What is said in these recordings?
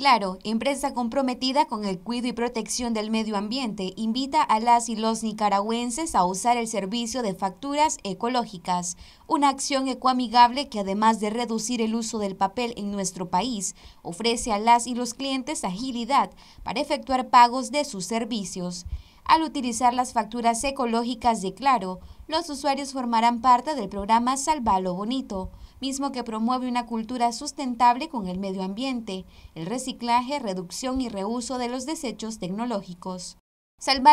Claro, empresa comprometida con el cuidado y protección del medio ambiente, invita a las y los nicaragüenses a usar el servicio de facturas ecológicas, una acción ecoamigable que además de reducir el uso del papel en nuestro país, ofrece a las y los clientes agilidad para efectuar pagos de sus servicios. Al utilizar las facturas ecológicas de Claro, los usuarios formarán parte del programa Salvalo Bonito mismo que promueve una cultura sustentable con el medio ambiente, el reciclaje, reducción y reuso de los desechos tecnológicos.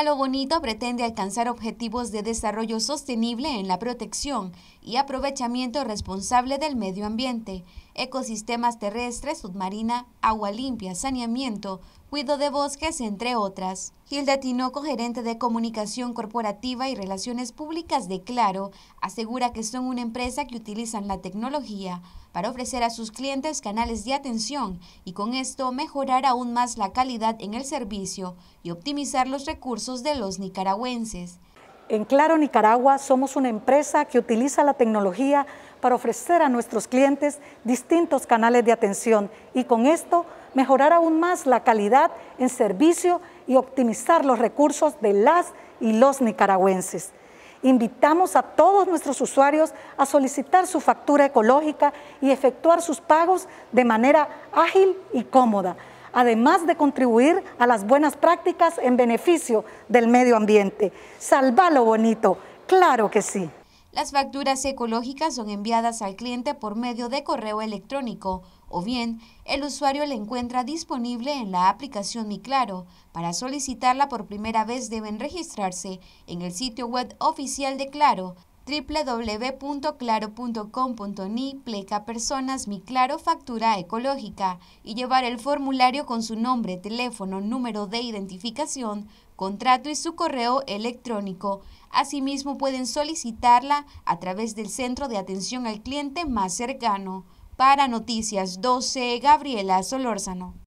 lo Bonito pretende alcanzar objetivos de desarrollo sostenible en la protección y aprovechamiento responsable del medio ambiente, ecosistemas terrestres, submarina, agua limpia, saneamiento, cuido de bosques, entre otras. Gilda Tinoco, gerente de comunicación corporativa y relaciones públicas de Claro, asegura que son una empresa que utilizan la tecnología para ofrecer a sus clientes canales de atención y con esto mejorar aún más la calidad en el servicio y optimizar los recursos de los nicaragüenses. En Claro Nicaragua somos una empresa que utiliza la tecnología para ofrecer a nuestros clientes distintos canales de atención y con esto mejorar aún más la calidad en servicio y optimizar los recursos de las y los nicaragüenses. Invitamos a todos nuestros usuarios a solicitar su factura ecológica y efectuar sus pagos de manera ágil y cómoda, además de contribuir a las buenas prácticas en beneficio del medio ambiente. Salva lo bonito, claro que sí. Las facturas ecológicas son enviadas al cliente por medio de correo electrónico o bien el usuario la encuentra disponible en la aplicación Mi Claro. Para solicitarla por primera vez deben registrarse en el sitio web oficial de Claro www.claro.com.ni pleca personas mi claro factura ecológica y llevar el formulario con su nombre, teléfono, número de identificación, contrato y su correo electrónico. Asimismo pueden solicitarla a través del centro de atención al cliente más cercano. Para Noticias 12, Gabriela Solórzano.